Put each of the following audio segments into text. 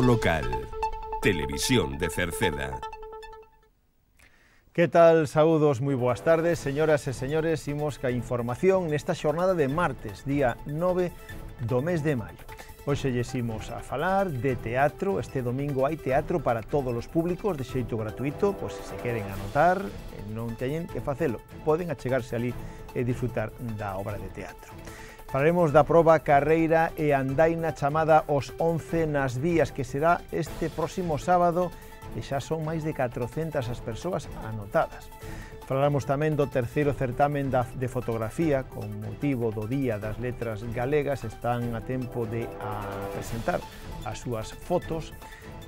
Diálogo Local, Televisión de Cerceda. Que tal? Saúdos, moi boas tardes, señoras e señores, imos ca información nesta xornada de martes, día 9 do mes de maio. Hoxe lles imos a falar de teatro, este domingo hai teatro para todos os públicos de xeito gratuito, pois se se queren anotar, non teñen que facelo, poden achegarse ali e disfrutar da obra de teatro. Falaremos da proba Carreira e Andaina chamada Os 11 nas vías que será este próximo sábado e xa son máis de 400 as persoas anotadas. Falaremos tamén do terceiro certamen da, de fotografía con motivo do Día das Letras Galegas están a tempo de a presentar as súas fotos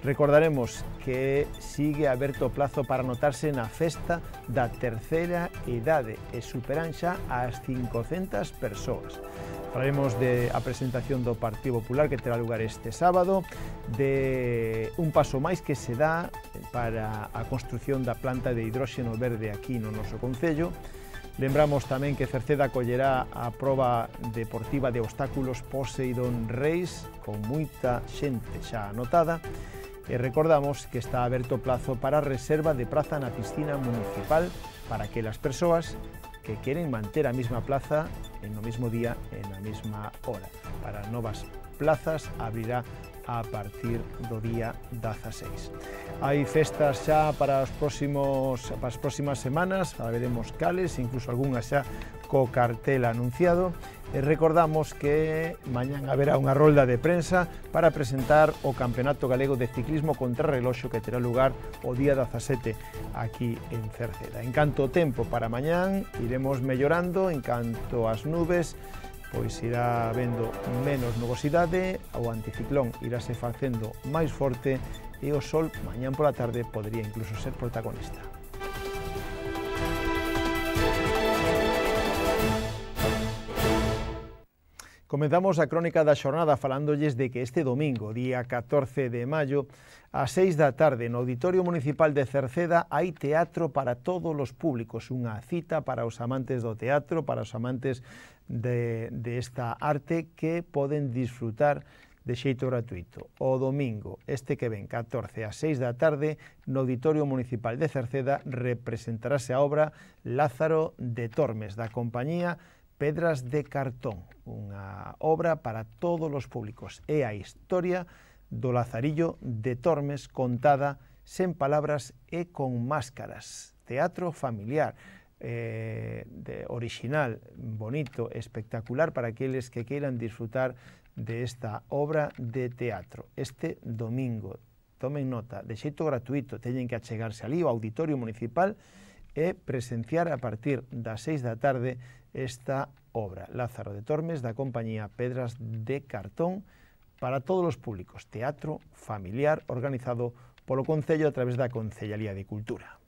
Recordaremos que sigue aberto plazo para anotarse na festa da terceira idade e superan xa as 500 persoas. Falaremos de a presentación do Partido Popular que terá lugar este sábado, de un paso máis que se dá para a construción da planta de hidróxeno verde aquí no noso Concello, Lembramos tamén que Cerceda acollerá a proba deportiva de obstáculos Poseidon Reis con moita xente xa anotada Eh, recordamos que está abierto plazo para reserva de plaza en la piscina municipal para que las personas que quieren mantener la misma plaza en el mismo día, en la misma hora. Para nuevas plazas abrirá a partir do día 16. Hay festas ya para las para próximas semanas, veremos cales, incluso algunas ya co cartel anunciado e recordamos que mañan haberá unha rolda de prensa para presentar o Campeonato Galego de Ciclismo contra reloxo que terá lugar o día 17 aquí en Cerceda. En canto o tempo para mañan iremos mellorando, en canto as nubes pois irá vendo menos nubosidade, o anticiclón se facendo máis forte e o sol mañan pola tarde podría incluso ser protagonista. Comenzamos a crónica da xornada falándolles de que este domingo, día 14 de maio, ás 6 da tarde, no Auditorio Municipal de Cerceda, hai teatro para todos os públicos, unha cita para os amantes do teatro, para os amantes de, de esta arte que poden disfrutar de xeito gratuito. O domingo, este que ven, 14 a 6 da tarde, no Auditorio Municipal de Cerceda, representarase a obra Lázaro de Tormes, da compañía Pedras de Cartón, unha obra para todos os públicos. É a historia do Lazarillo de Tormes contada sen palabras e con máscaras. Teatro familiar, eh, de, original, bonito, espectacular para aqueles que queiran disfrutar de esta obra de teatro. Este domingo, tomen nota, de xeito gratuito, teñen que achegarse ali ao Auditorio Municipal e presenciar a partir das seis da tarde esta obra, Lázaro de Tormes, da compañía Pedras de Cartón, para todos os públicos, teatro familiar organizado polo Concello a través da Concellalía de Cultura.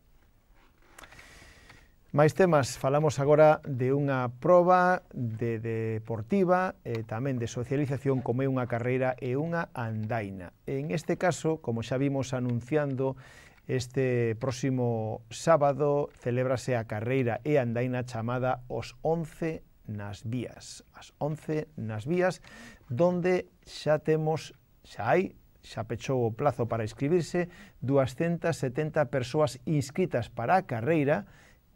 Máis temas, falamos agora de unha proba de, de deportiva e eh, tamén de socialización como é unha carreira e unha andaina. En este caso, como xa vimos anunciando Este próximo sábado celébrase a carreira e andaina chamada Os 11 nas vías. As 11 nas vías, donde xa temos, xa hai, xa pechou o plazo para inscribirse, 270 persoas inscritas para a carreira,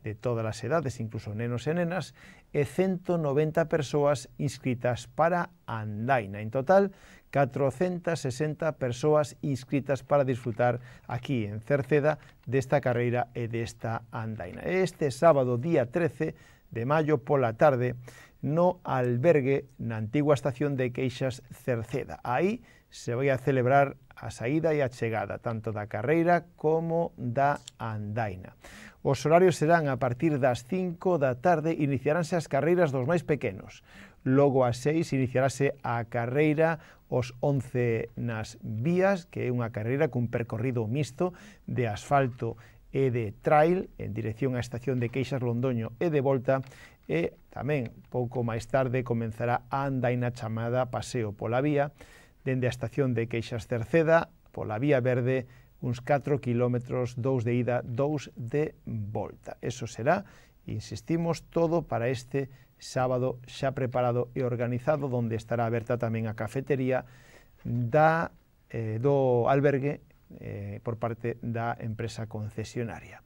de todas as edades, incluso nenos e nenas, e 190 persoas inscritas para Andaina. En total, 460 persoas inscritas para disfrutar aquí en Cerceda desta carreira e desta Andaina. Este sábado, día 13 de maio pola tarde, no albergue na antigua estación de Queixas Cerceda. Aí se vai a celebrar a saída e a chegada, tanto da carreira como da Andaina. Os horarios serán a partir das 5 da tarde, iniciaránse as carreiras dos máis pequenos. Logo ás 6 iniciarase a carreira os 11 nas vías, que é unha carreira cun percorrido mixto de asfalto e de trail en dirección á estación de Queixas Londoño e de volta e tamén pouco máis tarde comenzará a andaina chamada Paseo pola Vía dende a estación de Queixas Cerceda pola Vía Verde uns 4 km, 2 de ida, 2 de volta. Eso será, insistimos, todo para este sábado xa preparado e organizado, onde estará aberta tamén a cafetería da, eh, do albergue eh, por parte da empresa concesionaria.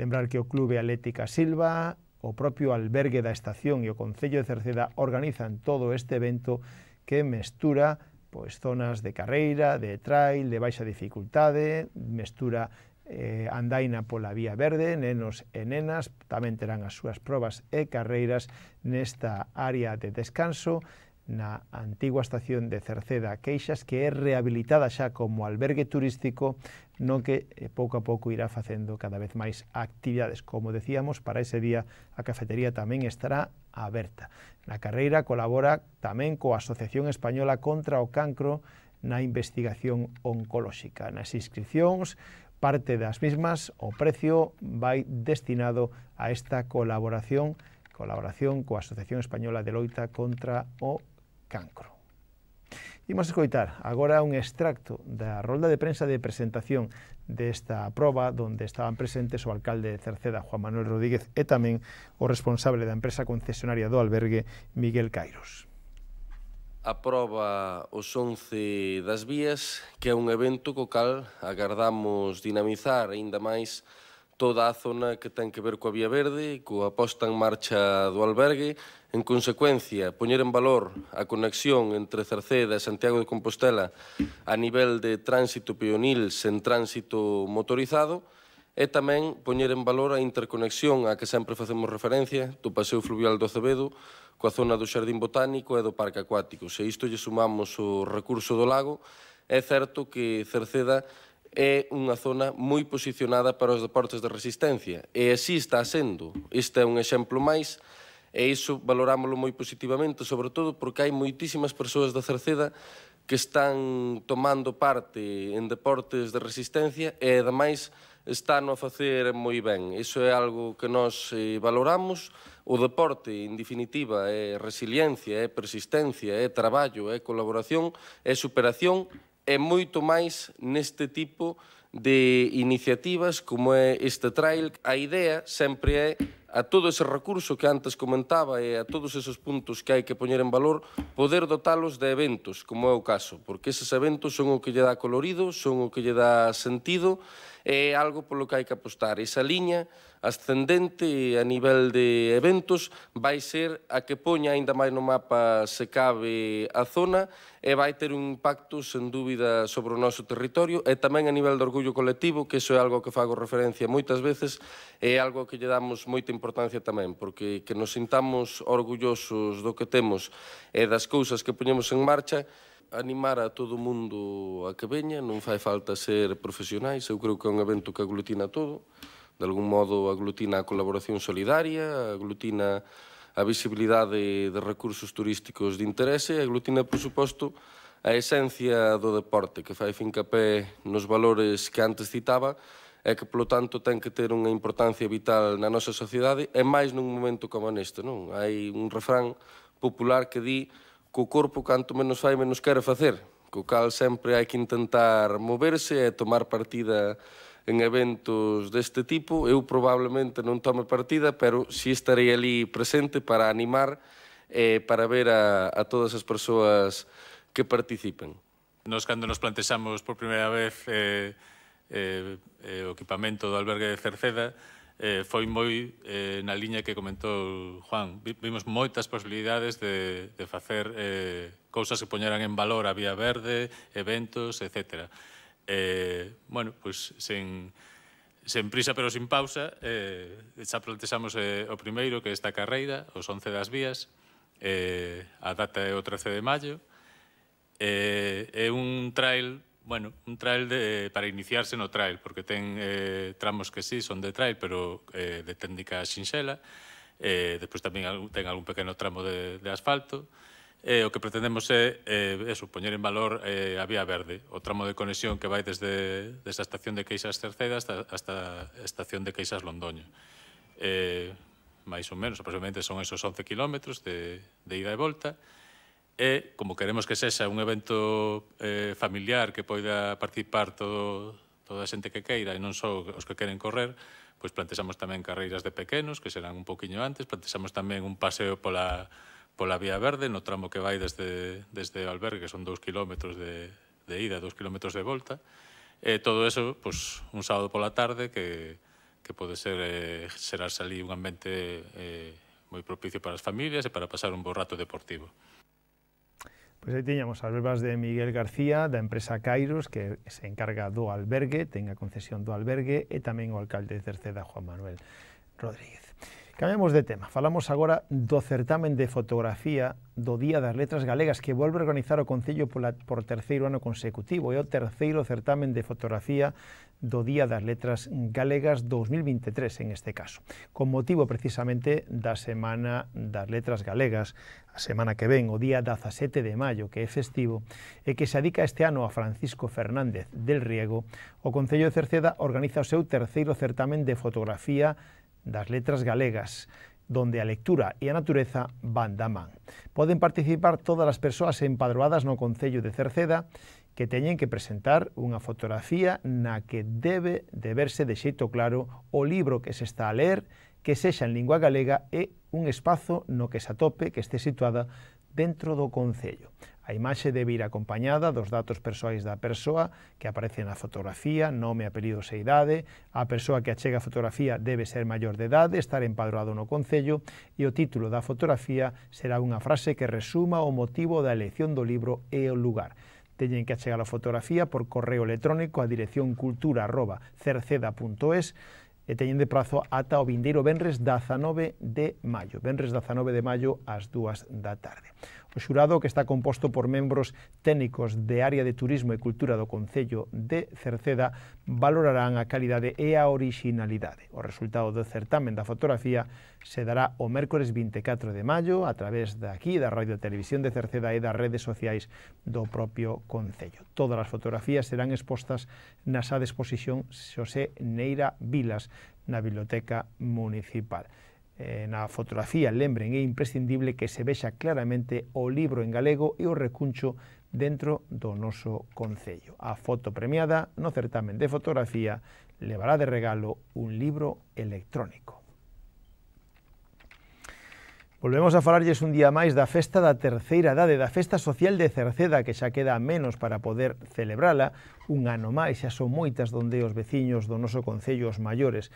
Lembrar que o Clube Atlética Silva, o propio albergue da estación e o Concello de Cerceda organizan todo este evento que mestura pois zonas de carreira, de trail, de baixa dificultade, mestura eh, andaina pola vía verde, nenos e nenas tamén terán as súas probas e carreiras nesta área de descanso na antigua estación de Cerceda Queixas que é rehabilitada xa como albergue turístico non que eh, pouco a pouco irá facendo cada vez máis actividades. Como decíamos, para ese día a cafetería tamén estará aberta. Na carreira colabora tamén coa Asociación Española contra o Cancro na investigación oncolóxica. Nas inscripcións, parte das mismas, o precio vai destinado a esta colaboración colaboración coa Asociación Española de Loita contra o cancro. Imos escoitar agora un extracto da rolda de prensa de presentación desta proba onde estaban presentes o alcalde de Cerceda, Juan Manuel Rodríguez, e tamén o responsable da empresa concesionaria do albergue, Miguel Cairos. A prova os 11 das vías, que é un evento co cal agardamos dinamizar aínda máis toda a zona que ten que ver coa Vía Verde, coa posta en marcha do albergue, en consecuencia, poñer en valor a conexión entre Cerceda e Santiago de Compostela a nivel de tránsito peonil sen tránsito motorizado, e tamén poñer en valor a interconexión a que sempre facemos referencia do Paseo Fluvial do Acevedo coa zona do Xardín Botánico e do Parque Acuático. Se isto lle sumamos o recurso do lago, é certo que Cerceda é unha zona moi posicionada para os deportes de resistencia e así está sendo. Este é un exemplo máis e iso valorámoslo moi positivamente, sobre todo porque hai moitísimas persoas da Cerceda que están tomando parte en deportes de resistencia e, ademais, están a facer moi ben. Iso é algo que nós eh, valoramos. O deporte, en definitiva, é resiliencia, é persistencia, é traballo, é colaboración, é superación e moito máis neste tipo de iniciativas como é este trail. A idea sempre é a todo ese recurso que antes comentaba e a todos esos puntos que hai que poñer en valor, poder dotalos de eventos, como é o caso, porque eses eventos son o que lle dá colorido, son o que lle dá sentido, é algo polo que hai que apostar. Esa liña ascendente a nivel de eventos vai ser a que poña aínda máis no mapa se cabe a zona e vai ter un impacto sen dúbida sobre o noso territorio e tamén a nivel de orgullo colectivo, que iso é algo que fago referencia moitas veces, é algo que lle damos moita importancia tamén, porque que nos sintamos orgullosos do que temos e das cousas que poñemos en marcha, animar a todo mundo a que veña, non fai falta ser profesionais, eu creo que é un evento que aglutina todo, de algún modo aglutina a colaboración solidaria, aglutina a visibilidade de recursos turísticos de interese, aglutina, por suposto, a esencia do deporte, que fai fincapé nos valores que antes citaba, é que, polo tanto, ten que ter unha importancia vital na nosa sociedade, e máis nun momento como neste, non? Hai un refrán popular que di co corpo canto menos fai menos quere facer, co cal sempre hai que intentar moverse e tomar partida en eventos deste tipo. Eu probablemente non tome partida, pero si sí estarei ali presente para animar e eh, para ver a, a todas as persoas que participen. Nos cando nos plantexamos por primeira vez eh, eh, eh, o equipamento do albergue de Cerceda, eh, foi moi eh, na liña que comentou Juan. Vimos moitas posibilidades de, de facer eh, cousas que poñeran en valor a Vía Verde, eventos, etc. Eh, bueno, pois sen, sen prisa pero sin pausa, eh, xa plantexamos eh, o primeiro que esta carreira, os 11 das vías, eh, a data é o 13 de maio, eh, é un trail Bueno, un trail de, para iniciarse no trail, porque ten eh, tramos que sí son de trail, pero eh, de técnica xinxela, eh, despois tamén ten algún pequeno tramo de, de asfalto, e eh, o que pretendemos é eh, eso, poñer en valor eh, a vía verde, o tramo de conexión que vai desde, desde a estación de Queixas Cerceda hasta, hasta a estación de Queixas Londoño. Eh, máis ou menos, aproximadamente son esos 11 kilómetros de, de ida e volta, e e, como queremos que sexa un evento eh, familiar que poida participar todo, toda a xente que queira e non só os que queren correr, pois plantexamos tamén carreiras de pequenos, que serán un poquinho antes, plantexamos tamén un paseo pola, pola Vía Verde, no tramo que vai desde, desde o Albergue, que son dous kilómetros de, de ida, dous kilómetros de volta, e todo eso, pois, un sábado pola tarde, que, que pode ser eh, será salí un ambiente eh, moi propicio para as familias e para pasar un bo rato deportivo. Pues ahí teníamos as verbas de Miguel García, la empresa Kairos, que se encarga do albergue, tenga concesión do albergue, y e también o alcalde de Cerceda, Juan Manuel Rodríguez. Cambiamos de tema. Falamos agora do certamen de fotografía do Día das Letras Galegas que volve a organizar o Concello pola, por terceiro ano consecutivo. É o terceiro certamen de fotografía do Día das Letras Galegas 2023, en este caso. Con motivo, precisamente, da Semana das Letras Galegas, a semana que ven, o día 17 de maio, que é festivo, e que se adica este ano a Francisco Fernández del Riego, o Concello de Cerceda organiza o seu terceiro certamen de fotografía das letras galegas, donde a lectura e a natureza van da man. Poden participar todas as persoas empadroadas no Concello de Cerceda que teñen que presentar unha fotografía na que debe de verse de xeito claro o libro que se está a ler, que sexa en lingua galega e un espazo no que se atope que este situada dentro do Concello. A imaxe debe ir acompañada dos datos persoais da persoa que aparece na fotografía, nome, apelidos e idade, a persoa que achega a fotografía debe ser maior de idade, estar empadroado no Concello e o título da fotografía será unha frase que resuma o motivo da elección do libro e o lugar. Teñen que achegar a fotografía por correo electrónico a dirección cultura.cerceda.es e teñen de prazo ata o vindeiro venres 19 de maio. Venres 19 de maio ás 2 da tarde. O xurado que está composto por membros técnicos de área de turismo e cultura do Concello de Cerceda valorarán a calidade e a originalidade. O resultado do certamen da fotografía se dará o mércores 24 de maio a través da aquí, da Radio Televisión de Cerceda e das redes sociais do propio Concello. Todas as fotografías serán expostas na xa de exposición Xosé Neira Vilas na Biblioteca Municipal. Eh, na fotografía lembren é imprescindible que se vexa claramente o libro en galego e o recuncho dentro do noso concello. A foto premiada no certamen de fotografía levará de regalo un libro electrónico. Volvemos a falarlles un día máis da festa da terceira edade, da festa social de Cerceda, que xa queda menos para poder celebrala, un ano máis, xa son moitas donde os veciños do noso Concello os maiores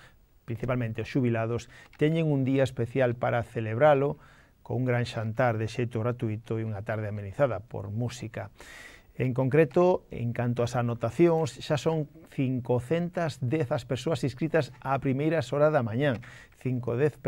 principalmente os xubilados, teñen un día especial para celebralo con un gran xantar de xeito gratuito e unha tarde amenizada por música. En concreto, en canto ás anotacións, xa son 510 as persoas inscritas á primeira hora da mañán. 510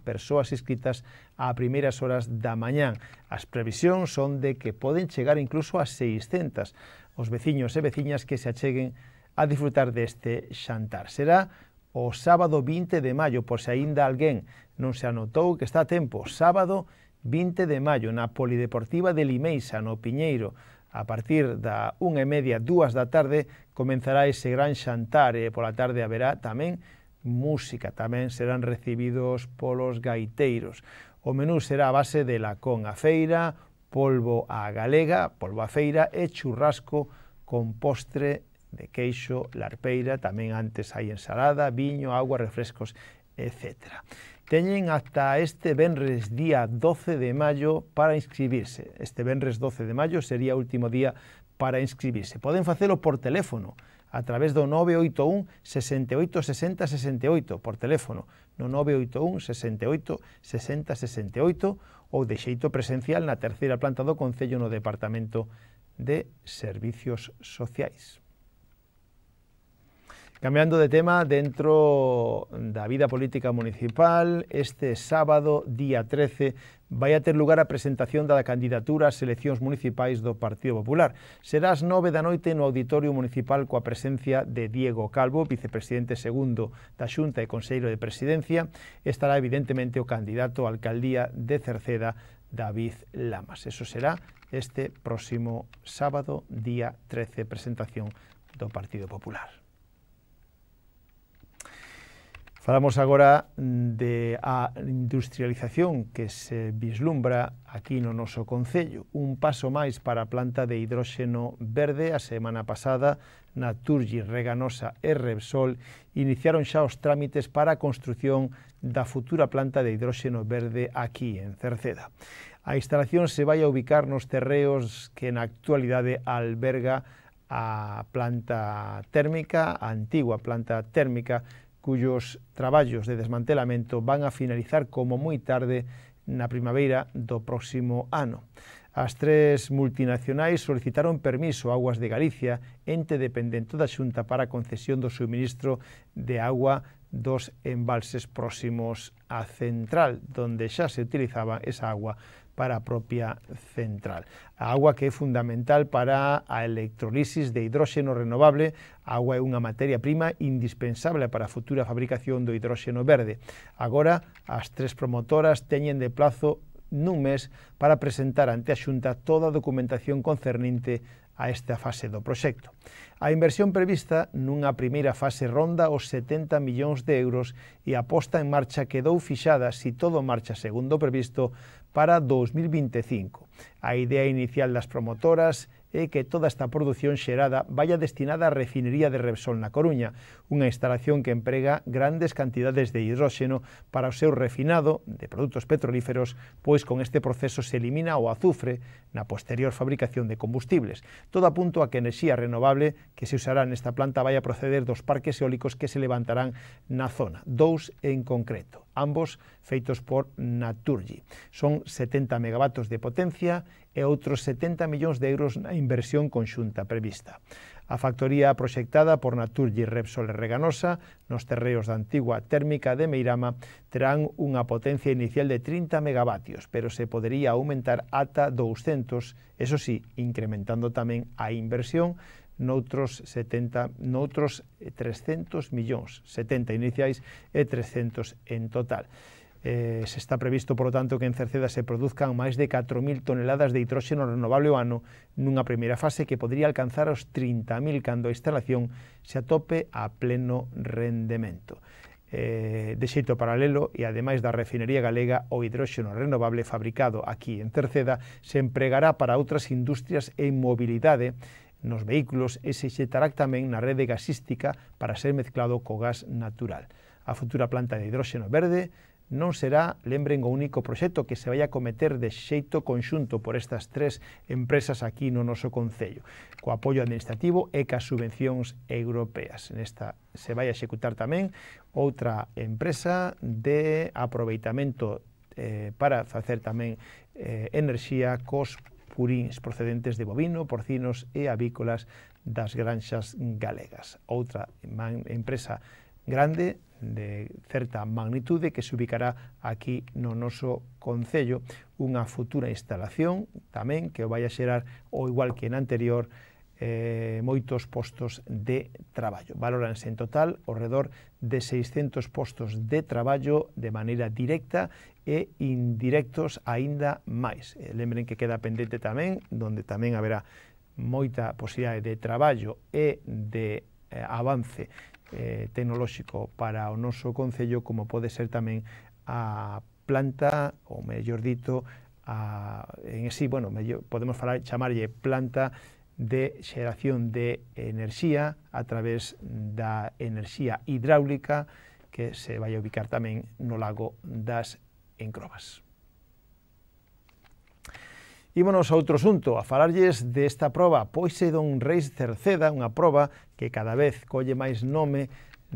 persoas inscritas á primeiras horas da mañán. As previsións son de que poden chegar incluso a 600 os veciños e veciñas que se acheguen a disfrutar deste xantar. Será o sábado 20 de maio, por se aínda alguén non se anotou que está a tempo, sábado 20 de maio na Polideportiva de Limeixa, no Piñeiro. A partir da unha e media, dúas da tarde, comenzará ese gran xantar e pola tarde haberá tamén música. Tamén serán recibidos polos gaiteiros. O menú será a base de lacón a feira, polvo a galega, polvo a feira e churrasco con postre de queixo, larpeira, tamén antes hai ensalada, viño, agua, refrescos, etc. Teñen ata este venres día 12 de maio para inscribirse. Este venres 12 de maio sería o último día para inscribirse. Poden facelo por teléfono, a través do 981 68 60 68 por teléfono no 981 68 60 68 ou de xeito presencial na terceira planta do Concello no Departamento de Servicios Sociais. Cambiando de tema, dentro da vida política municipal, este sábado, día 13, vai a ter lugar a presentación da candidatura ás eleccións municipais do Partido Popular. Será as nove da noite no Auditorio Municipal coa presencia de Diego Calvo, vicepresidente segundo da Xunta e Consello de Presidencia. Estará evidentemente o candidato á alcaldía de Cerceda, David Lamas. Eso será este próximo sábado, día 13, presentación do Partido Popular. Falamos agora mm, de a industrialización que se vislumbra aquí no noso Concello. Un paso máis para a planta de hidróxeno verde a semana pasada na Turgi, Reganosa e Repsol iniciaron xa os trámites para a construción da futura planta de hidróxeno verde aquí en Cerceda. A instalación se vai a ubicar nos terreos que na actualidade alberga a planta térmica, a antigua planta térmica cuyos traballos de desmantelamento van a finalizar como moi tarde na primavera do próximo ano. As tres multinacionais solicitaron permiso a Aguas de Galicia, ente dependente da Xunta para a concesión do suministro de agua dos embalses próximos á central, donde xa se utilizaba esa agua para a propia central. A agua que é fundamental para a electrolisis de hidróxeno renovable. A agua é unha materia prima indispensable para a futura fabricación do hidróxeno verde. Agora, as tres promotoras teñen de plazo nun mes para presentar ante a Xunta toda a documentación concernente a esta fase do proxecto. A inversión prevista nunha primeira fase ronda os 70 millóns de euros e a posta en marcha quedou fixada, si todo marcha segundo previsto, para 2025. A idea inicial das promotoras é que toda esta produción xerada vaya destinada á refinería de Repsol na Coruña, unha instalación que emprega grandes cantidades de hidróxeno para o seu refinado de produtos petrolíferos, pois con este proceso se elimina o azufre na posterior fabricación de combustibles. Todo punto a que a enerxía renovable que se usará nesta planta vai a proceder dos parques eólicos que se levantarán na zona, dous en concreto, ambos feitos por Naturgy. Son 70 megavatos de potencia Galicia e outros 70 millóns de euros na inversión conxunta prevista. A factoría proxectada por Naturgy Repsol e Reganosa nos terreos da antigua térmica de Meirama terán unha potencia inicial de 30 megavatios, pero se podería aumentar ata 200, eso sí, incrementando tamén a inversión noutros 70 noutros 300 millóns, 70 iniciais e 300 en total. Eh, se está previsto, por lo tanto, que en Cerceda se produzcan máis de 4.000 toneladas de hidróxeno renovable o ano nunha primeira fase que podría alcanzar os 30.000 cando a instalación se atope a pleno rendemento. Eh, de xeito paralelo e ademais da refinería galega o hidróxeno renovable fabricado aquí en Terceda se empregará para outras industrias en mobilidade nos vehículos e se xetará tamén na rede gasística para ser mezclado co gas natural. A futura planta de hidróxeno verde non será, lembren, o único proxecto que se vai a cometer de xeito conxunto por estas tres empresas aquí no noso Concello, co apoio administrativo e ca subvencións europeas. Nesta se vai a executar tamén outra empresa de aproveitamento eh, para facer tamén eh, enerxía cos purins procedentes de bovino, porcinos e avícolas das granxas galegas. Outra man, empresa grande de certa magnitude que se ubicará aquí no noso Concello unha futura instalación tamén que vai a xerar, o igual que en anterior, eh, moitos postos de traballo. Valoranse en total ao redor de 600 postos de traballo de maneira directa e indirectos aínda máis. Eh, lembren que queda pendente tamén, donde tamén haberá moita posibilidade de traballo e de eh, avance eh, tecnolóxico para o noso Concello como pode ser tamén a planta, ou mellor dito, a, en sí, bueno, mellor, podemos falar, chamarlle planta de xeración de enerxía a través da enerxía hidráulica que se vai ubicar tamén no lago das Encrobas. Ímonos a outro asunto, a falarlles desta proba pois don Race Cerceda, unha proba que cada vez colle máis nome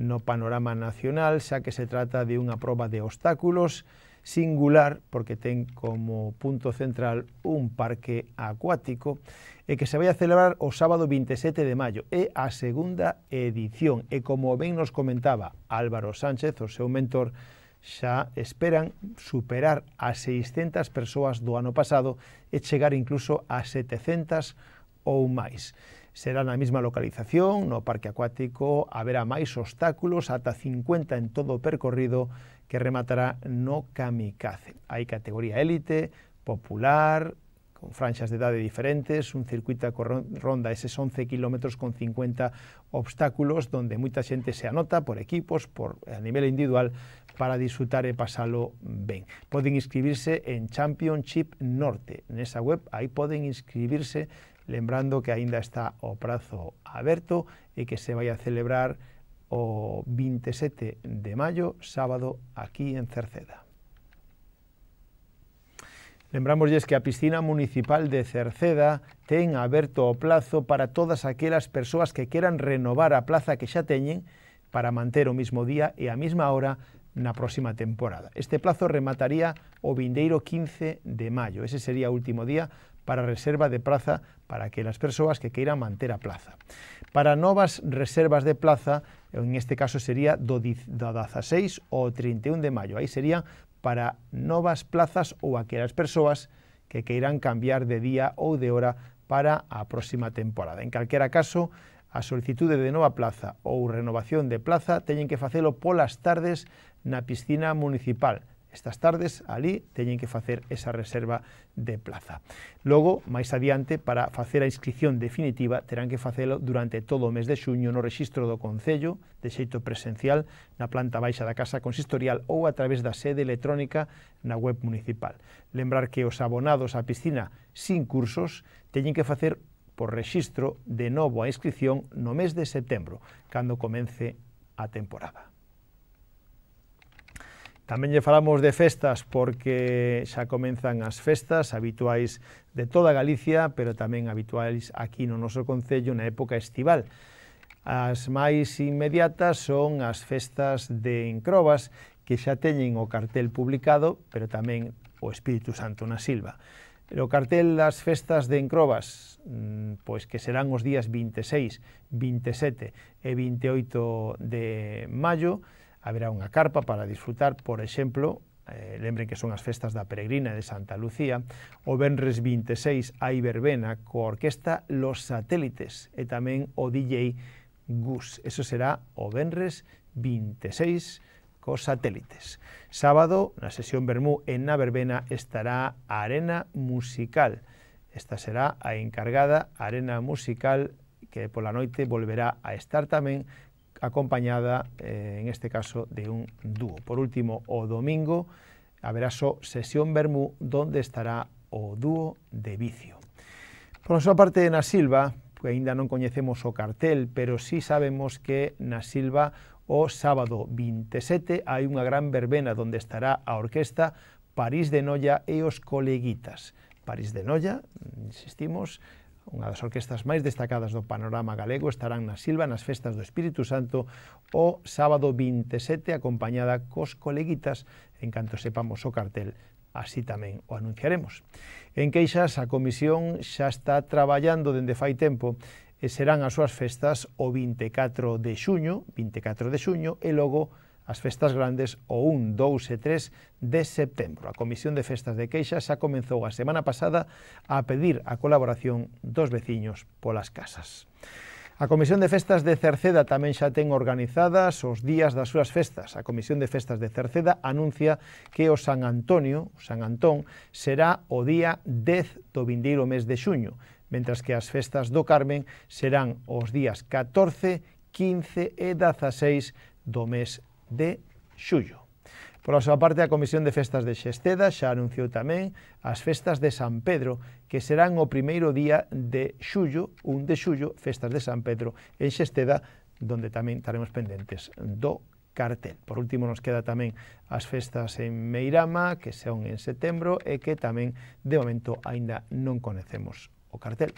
no panorama nacional, xa que se trata de unha proba de obstáculos singular, porque ten como punto central un parque acuático, e que se vai a celebrar o sábado 27 de maio. É a segunda edición, e como ben nos comentaba Álvaro Sánchez, o seu mentor, xa esperan superar as 600 persoas do ano pasado e chegar incluso a 700 ou máis. Será na mesma localización, no parque acuático, haberá máis obstáculos, ata 50 en todo o percorrido que rematará no kamikaze. Hai categoría élite, popular, con franxas de edade diferentes, un circuito que ronda eses 11 km con 50 obstáculos, donde moita xente se anota por equipos, por a nivel individual, para disfrutar e pasalo ben. Poden inscribirse en Championship Norte. Nesa web aí poden inscribirse lembrando que aínda está o prazo aberto e que se vai a celebrar o 27 de maio, sábado, aquí en Cerceda. yes que a piscina municipal de Cerceda ten aberto o plazo para todas aquelas persoas que queran renovar a plaza que xa teñen para manter o mismo día e a mesma hora na próxima temporada. Este plazo remataría o vindeiro 15 de maio. Ese sería o último día para reserva de praza para que as persoas que queiran manter a plaza. Para novas reservas de plaza, en este caso sería do 16 ao 31 de maio. Aí sería para novas plazas ou aquelas persoas que queiran cambiar de día ou de hora para a próxima temporada. En calquera caso, A solicitude de nova plaza ou renovación de plaza teñen que facelo polas tardes na piscina municipal. Estas tardes ali teñen que facer esa reserva de plaza. Logo, máis adiante, para facer a inscripción definitiva, terán que facelo durante todo o mes de xuño no rexistro do Concello, de xeito presencial, na planta baixa da Casa Consistorial ou a través da sede electrónica na web municipal. Lembrar que os abonados á piscina sin cursos teñen que facer por rexistro de novo a inscripción no mes de setembro, cando comence a temporada. Tamén lle falamos de festas porque xa comenzan as festas habituais de toda Galicia, pero tamén habituais aquí no noso Concello na época estival. As máis inmediatas son as festas de Encrobas, que xa teñen o cartel publicado, pero tamén o Espírito Santo na Silva. O cartel das festas de Encrobas, mm, pois que serán os días 26, 27 e 28 de maio, haberá unha carpa para disfrutar, por exemplo, eh, lembren que son as festas da Peregrina de Santa Lucía, o Benres 26 hai verbena coa orquesta Los Satélites e tamén o DJ Gus. Eso será o Benres 26 cos satélites. Sábado, na sesión Bermú en Na Verbena, estará a Arena Musical. Esta será a encargada Arena Musical que pola noite volverá a estar tamén acompañada, eh, en este caso, de un dúo. Por último, o domingo haberá só sesión Bermú donde estará o dúo de vicio. Por súa parte, na Silva, que aínda non coñecemos o cartel, pero sí sabemos que na Silva o sábado 27 hai unha gran verbena onde estará a orquesta París de Noia e os coleguitas. París de Noia, insistimos, unha das orquestas máis destacadas do panorama galego, estarán na Silva nas festas do Espírito Santo o sábado 27 acompañada cos coleguitas, en canto sepamos o cartel, así tamén o anunciaremos. En Queixas, a Comisión xa está traballando dende fai tempo e serán as súas festas o 24 de xuño, 24 de xuño, e logo as festas grandes o 1, 2 e 3 de setembro. A Comisión de Festas de Queixa xa comenzou a semana pasada a pedir a colaboración dos veciños polas casas. A Comisión de Festas de Cerceda tamén xa ten organizadas os días das súas festas. A Comisión de Festas de Cerceda anuncia que o San Antonio, o San Antón, será o día 10 do vindeiro mes de xuño mentras que as festas do Carmen serán os días 14, 15 e 16 do mes de xullo. Por a súa parte, a Comisión de Festas de Xesteda xa anunciou tamén as festas de San Pedro, que serán o primeiro día de xullo, un de xullo, festas de San Pedro en Xesteda, donde tamén estaremos pendentes do cartel. Por último, nos queda tamén as festas en Meirama, que son en setembro e que tamén, de momento, aínda non conocemos o cartel.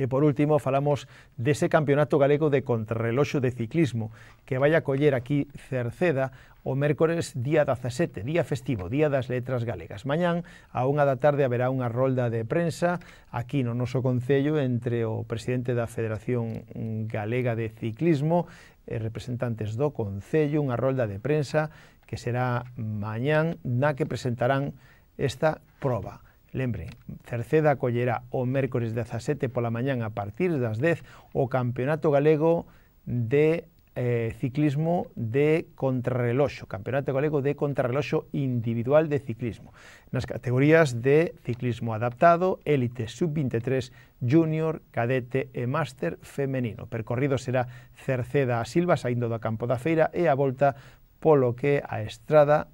E por último, falamos dese campeonato galego de contrarreloxo de ciclismo que vai a coller aquí Cerceda o mércores día 17, día festivo, día das letras galegas. Mañán, a unha da tarde, haberá unha rolda de prensa aquí no noso Concello entre o presidente da Federación Galega de Ciclismo e representantes do Concello, unha rolda de prensa que será mañán na que presentarán esta proba. Lembre, Cerceda acollerá o mércores 17 pola mañán a partir das 10 o Campeonato Galego de eh, ciclismo de contrarreloxo, Campeonato Galego de contrarreloxo individual de ciclismo, nas categorías de ciclismo adaptado, élite sub-23, junior, cadete e máster femenino. percorrido será Cerceda a Silva saindo do campo da feira e a volta polo que a estrada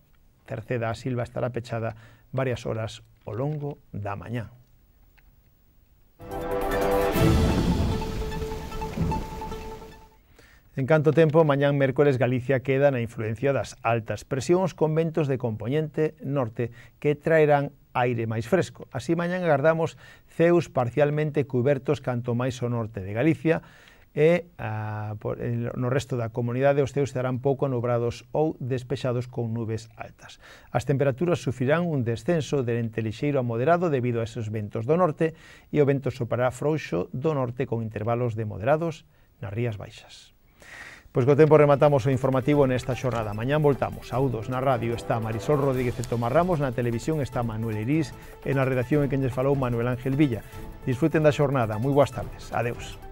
Cerceda a Silva estará pechada varias horas ao longo da mañá. En canto tempo, mañán mércoles Galicia queda na influencia das altas presións con ventos de componente norte que traerán aire máis fresco. Así mañán agardamos ceus parcialmente cubertos canto máis o norte de Galicia, e a, por, no resto da comunidade os teus estarán pouco nubrados ou despexados con nubes altas. As temperaturas sufrirán un descenso de entre lixeiro a moderado debido a esos ventos do norte e o vento sopará frouxo do norte con intervalos de moderados nas rías baixas. Pois co tempo rematamos o informativo nesta xornada. Mañán voltamos. Saudos na radio está Marisol Rodríguez e Tomás Ramos, na televisión está Manuel Iris e na redacción en que falou Manuel Ángel Villa. Disfruten da xornada. Moi boas tardes. Adeus.